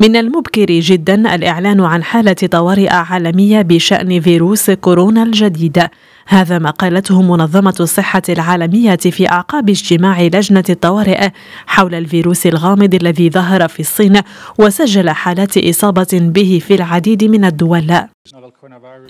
من المبكر جدا الإعلان عن حالة طوارئ عالمية بشأن فيروس كورونا الجديد هذا ما قالته منظمة الصحة العالمية في أعقاب اجتماع لجنة الطوارئ حول الفيروس الغامض الذي ظهر في الصين وسجل حالات إصابة به في العديد من الدول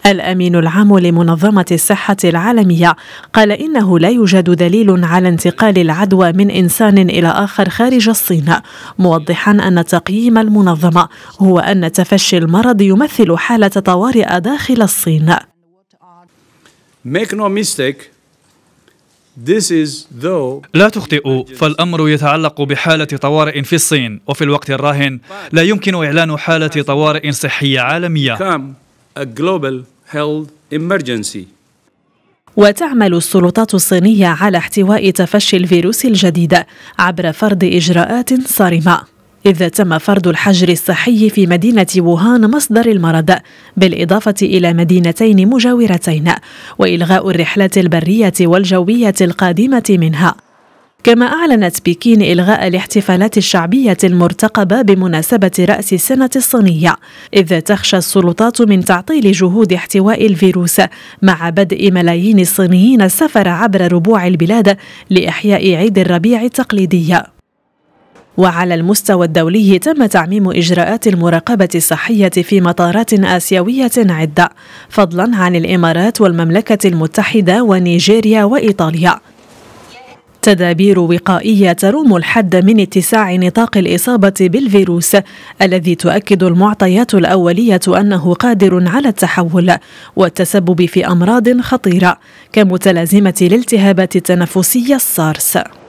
الأمين العام لمنظمة الصحة العالمية قال إنه لا يوجد دليل على انتقال العدوى من إنسان إلى آخر خارج الصين موضحا أن تقييم المنظمة هو أن تفشي المرض يمثل حالة طوارئ داخل الصين Make no mistake, لا تخطئوا فالأمر يتعلق بحالة طوارئ في الصين وفي الوقت الراهن لا يمكن إعلان حالة طوارئ صحية عالمية a global health emergency. وتعمل السلطات الصينية على احتواء تفشي الفيروس الجديد عبر فرض إجراءات صارمة إذ تم فرض الحجر الصحي في مدينة ووهان مصدر المرض بالإضافة إلى مدينتين مجاورتين وإلغاء الرحلات البرية والجوية القادمة منها كما أعلنت بكين إلغاء الاحتفالات الشعبية المرتقبة بمناسبة رأس السنة الصينية إذ تخشى السلطات من تعطيل جهود احتواء الفيروس مع بدء ملايين الصينيين السفر عبر ربوع البلاد لإحياء عيد الربيع التقليدي وعلى المستوى الدولي تم تعميم إجراءات المراقبة الصحية في مطارات آسيوية عدة فضلا عن الإمارات والمملكة المتحدة ونيجيريا وإيطاليا تدابير وقائية تروم الحد من اتساع نطاق الإصابة بالفيروس الذي تؤكد المعطيات الأولية أنه قادر على التحول والتسبب في أمراض خطيرة كمتلازمة الالتهابات التنفسية السارس